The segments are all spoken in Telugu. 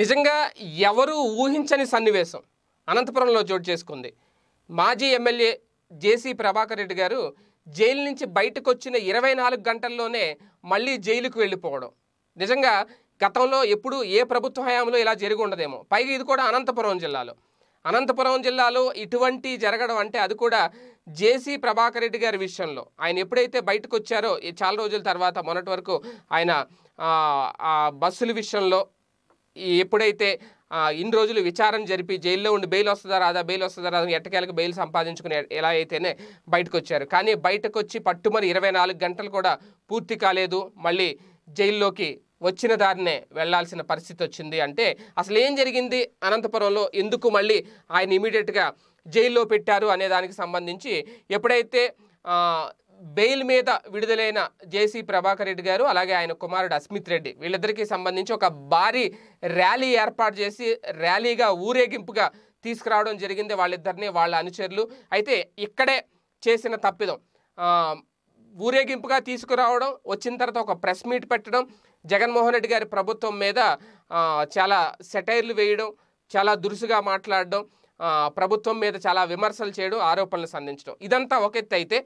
నిజంగా ఎవరు ఊహించని సన్నివేశం అనంతపురంలో చోటు చేసుకుంది మాజీ ఎమ్మెల్యే జేసీ ప్రభాకర్ రెడ్డి గారు జైలు నుంచి బయటకు వచ్చిన ఇరవై నాలుగు గంటల్లోనే మళ్ళీ జైలుకు వెళ్ళిపోవడం నిజంగా గతంలో ఎప్పుడు ఏ ప్రభుత్వ హయాంలో ఇలా జరిగి ఉండదేమో పైగా ఇది కూడా అనంతపురం జిల్లాలో అనంతపురం జిల్లాలో ఇటువంటి జరగడం అంటే అది కూడా జేసీ ప్రభాకర్ రెడ్డి గారి విషయంలో ఆయన ఎప్పుడైతే బయటకు వచ్చారో చాలా రోజుల తర్వాత మొన్నటి వరకు ఆయన బస్సుల విషయంలో ఎప్పుడైతే ఇన్ని రోజులు విచారణ జరిపి జైల్లో ఉండి బెయిల్ వస్తుందా రాదా బెయిల్ వస్తుందా రాదా ఎట్టకేలకు బెయిల్ సంపాదించుకుని ఎలా అయితేనే బయటకు వచ్చారు కానీ బయటకు వచ్చి పట్టుమని ఇరవై నాలుగు గంటలు కూడా పూర్తి కాలేదు మళ్ళీ జైల్లోకి వచ్చిన దారినే వెళ్లాల్సిన పరిస్థితి వచ్చింది అంటే అసలు ఏం జరిగింది అనంతపురంలో ఎందుకు మళ్ళీ ఆయన ఇమీడియట్గా జైల్లో పెట్టారు అనే దానికి సంబంధించి ఎప్పుడైతే బెయిల్ మీద విడుదలైన జేసీ ప్రభాకర్ రెడ్డి గారు అలాగే ఆయన కుమారుడు అస్మిత్ రెడ్డి వీళ్ళిద్దరికీ సంబంధించి ఒక భారీ ర్యాలీ ఏర్పాటు చేసి ర్యాలీగా ఊరేగింపుగా తీసుకురావడం జరిగింది వాళ్ళిద్దరిని వాళ్ళ అనుచరులు అయితే ఇక్కడే చేసిన తప్పిదం ఊరేగింపుగా తీసుకురావడం వచ్చిన తర్వాత ఒక ప్రెస్ మీట్ పెట్టడం జగన్మోహన్ రెడ్డి గారి ప్రభుత్వం మీద చాలా సెటైర్లు వేయడం చాలా దురుసుగా మాట్లాడడం ప్రభుత్వం మీద చాలా విమర్శలు చేయడం ఆరోపణలు సంధించడం ఇదంతా ఒక ఎత్తు అయితే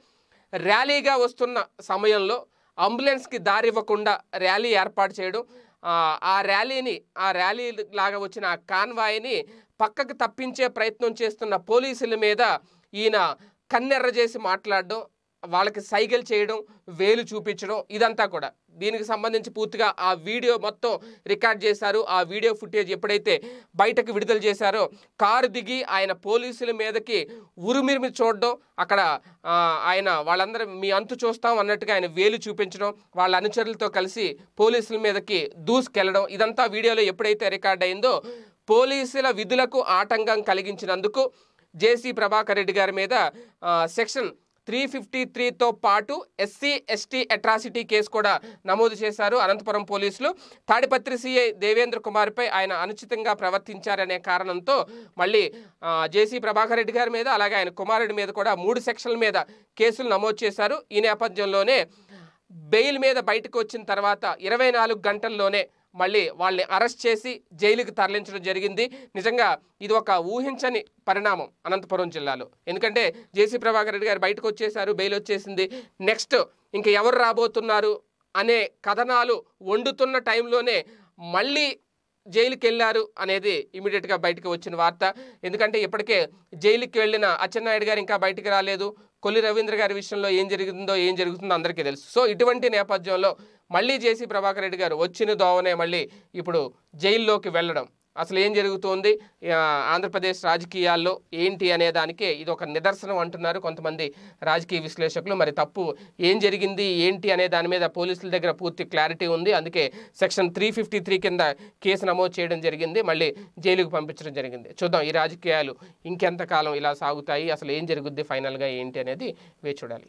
ర్యాలీగా వస్తున్న సమయంలో అంబులెన్స్కి దారి ఇవ్వకుండా ర్యాలీ ఏర్పాటు చేయడం ఆ ర్యాలీని ఆ ర్యాలీ లాగా వచ్చిన ఆ కాన్వాయ్ని పక్కకు తప్పించే ప్రయత్నం చేస్తున్న పోలీసుల మీద ఈయన కన్నెర్ర చేసి మాట్లాడడం వాళ్ళకి సైకిల్ చేయడం వేలు చూపించడం ఇదంతా కూడా దీనికి సంబంధించి పూర్తిగా ఆ వీడియో మొత్తం రికార్డ్ చేశారు ఆ వీడియో ఫుటేజ్ ఎప్పుడైతే బయటకు విడుదల చేశారో కారు దిగి ఆయన పోలీసుల మీదకి ఉరుమిరిమి చూడడం అక్కడ ఆయన వాళ్ళందరూ మీ అంతు చూస్తాం అన్నట్టుగా ఆయన వేలు చూపించడం వాళ్ళ అనుచరులతో కలిసి పోలీసుల మీదకి దూసుకెళ్లడం ఇదంతా వీడియోలో ఎప్పుడైతే రికార్డ్ అయిందో పోలీసుల విధులకు ఆటంకం కలిగించినందుకు జేసీ ప్రభాకర్ రెడ్డి గారి మీద సెక్షన్ త్రీ ఫిఫ్టీ త్రీతో పాటు ఎస్సీ ఎస్టీ అట్రాసిటీ కేసు కూడా నమోదు చేశారు అనంతపురం పోలీసులు తాడిపత్రి సిఐ దేవేంద్ర కుమార్పై ఆయన అనుచితంగా ప్రవర్తించారనే కారణంతో మళ్ళీ జేసీ ప్రభాకర్ రెడ్డి గారి మీద అలాగే ఆయన కుమారుడి మీద కూడా మూడు సెక్షన్ల మీద కేసులు నమోదు చేశారు ఈ నేపథ్యంలోనే బెయిల్ మీద బయటకు వచ్చిన తర్వాత ఇరవై నాలుగు గంటల్లోనే మళ్ళీ వాళ్ళని అరెస్ట్ చేసి జైలుకి తరలించడం జరిగింది నిజంగా ఇది ఒక ఊహించని పరిణామం అనంతపురం జిల్లాలో ఎందుకంటే జేసీ ప్రభాకర్ రెడ్డి గారు బయటకు వచ్చేశారు బెయిల్ వచ్చేసింది నెక్స్ట్ ఇంక ఎవరు రాబోతున్నారు అనే కథనాలు వండుతున్న టైంలోనే మళ్ళీ జైలుకి వెళ్ళారు అనేది ఇమీడియట్గా బయటకు వచ్చిన వార్త ఎందుకంటే ఇప్పటికే జైలుకి వెళ్ళిన అచ్చెన్నాయుడు గారు ఇంకా బయటికి రాలేదు కొల్లి రవీంద్ర గారి విషయంలో ఏం జరుగుతుందో ఏం జరుగుతుందో అందరికీ తెలుసు సో ఇటువంటి నేపథ్యంలో మళ్ళీ జేసీ ప్రభాకర్ రెడ్డి గారు వచ్చిన దోవనే మళ్ళీ ఇప్పుడు జైల్లోకి వెళ్ళడం అసలు ఏం జరుగుతోంది ఆంధ్రప్రదేశ్ రాజకీయాల్లో ఏంటి అనే దానికే ఇది ఒక నిదర్శనం అంటున్నారు కొంతమంది రాజకీయ విశ్లేషకులు మరి తప్పు ఏం జరిగింది ఏంటి అనే దాని మీద పోలీసుల దగ్గర పూర్తి క్లారిటీ ఉంది అందుకే సెక్షన్ త్రీ ఫిఫ్టీ త్రీ కింద కేసు నమోదు చేయడం జరిగింది మళ్ళీ జైలుకు పంపించడం జరిగింది చూద్దాం ఈ రాజకీయాలు ఇంకెంతకాలం ఇలా సాగుతాయి అసలు ఏం జరుగుద్ది ఫైనల్గా ఏంటి అనేది వేచి చూడాలి